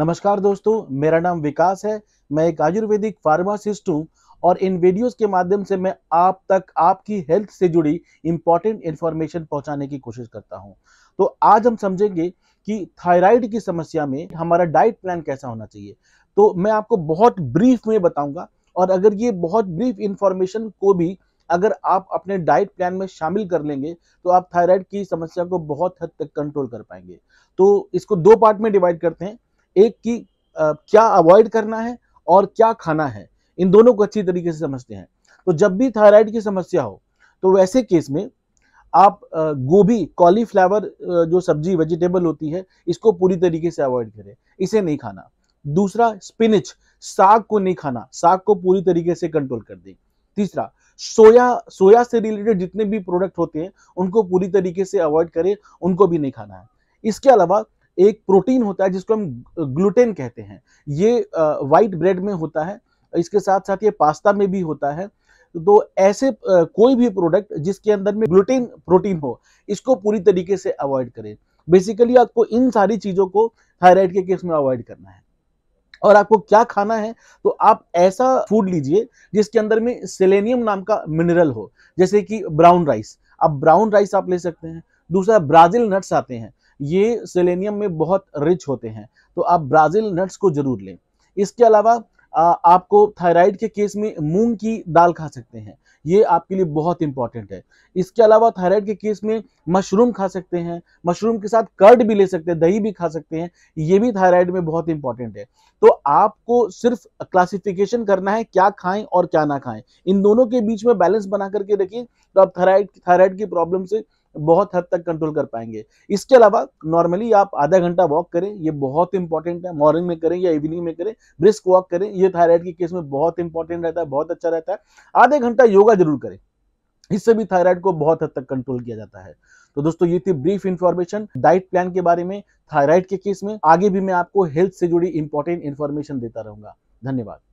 नमस्कार दोस्तों मेरा नाम विकास है मैं एक आयुर्वेदिक फार्मासिस्ट हूँ और इन वीडियोस के माध्यम से मैं आप तक आपकी हेल्थ से जुड़ी इंपॉर्टेंट इन्फॉर्मेशन पहुँचाने की कोशिश करता हूँ तो आज हम समझेंगे कि थायराइड की समस्या में हमारा डाइट प्लान कैसा होना चाहिए तो मैं आपको बहुत ब्रीफ में बताऊँगा और अगर ये बहुत ब्रीफ इन्फॉर्मेशन को भी अगर आप अपने डाइट प्लान में शामिल कर लेंगे तो आप थायराइड की समस्या को बहुत हद तक कंट्रोल कर पाएंगे तो इसको दो पार्ट में डिवाइड करते हैं एक की आ, क्या अवॉइड करना है और क्या खाना है इन दोनों को अच्छी तरीके से समझते हैं तो जब भी थायराइड की समस्या हो तो वैसे केस में आप गोभी कॉलीफ्लावर जो सब्जी वेजिटेबल होती है इसको पूरी तरीके से अवॉइड करें इसे नहीं खाना दूसरा स्पिनिच साग को नहीं खाना साग को पूरी तरीके से कंट्रोल कर दें तीसरा सोया सोया से रिलेटेड जितने भी प्रोडक्ट होते हैं उनको पूरी तरीके से अवॉइड करें उनको भी नहीं खाना है इसके अलावा एक प्रोटीन होता है जिसको हम ग्लूटेन कहते हैं ये वाइट ब्रेड में होता है इसके साथ साथ ये पास्ता में भी होता है तो ऐसे कोई भी प्रोडक्ट जिसके अंदर में ग्लूटेन प्रोटीन हो इसको पूरी तरीके से अवॉइड करें बेसिकली आपको इन सारी चीज़ों को थायराइड के केस में अवॉइड करना है और आपको क्या खाना है तो आप ऐसा फूड लीजिए जिसके अंदर में सेलेनियम नाम का मिनरल हो जैसे कि ब्राउन राइस अब ब्राउन राइस आप ले सकते हैं दूसरा ब्राजील नट्स आते हैं ये सेलेनियम में बहुत रिच होते हैं तो आप ब्राज़ील नट्स को ज़रूर लें इसके अलावा आपको थायराइड के केस में मूंग की दाल खा सकते हैं ये आपके लिए बहुत इंपॉर्टेंट है इसके अलावा थायराइड के केस में मशरूम खा सकते हैं मशरूम के साथ कर्ड भी ले सकते हैं दही भी खा सकते हैं ये भी थायराइड में बहुत इंपॉर्टेंट है तो आपको सिर्फ क्लासिफिकेशन करना है क्या खाएं और क्या ना खाएं इन दोनों के बीच में बैलेंस बना करके रखिए तो आप थायराइड थायराइड की प्रॉब्लम से बहुत हद तक कंट्रोल कर पाएंगे इसके अलावा नॉर्मली आप आधा घंटा वॉक करें ये बहुत इंपॉर्टेंट है मॉर्निंग में करें या इवनिंग में करें ब्रिस्क वॉक करें ये थायराइड के केस में बहुत इंपॉर्टेंट रहता है बहुत अच्छा रहता है आधे घंटा योगा जरूर करें इससे भी थायराइड को बहुत हद तक कंट्रोल किया जाता है तो दोस्तों ये थी ब्रीफ इंफॉर्मेशन डाइट प्लान के बारे में थायराइड के केस में आगे भी मैं आपको हेल्थ से जुड़ी इंपॉर्टेंट इंफॉर्मेशन देता रहूंगा धन्यवाद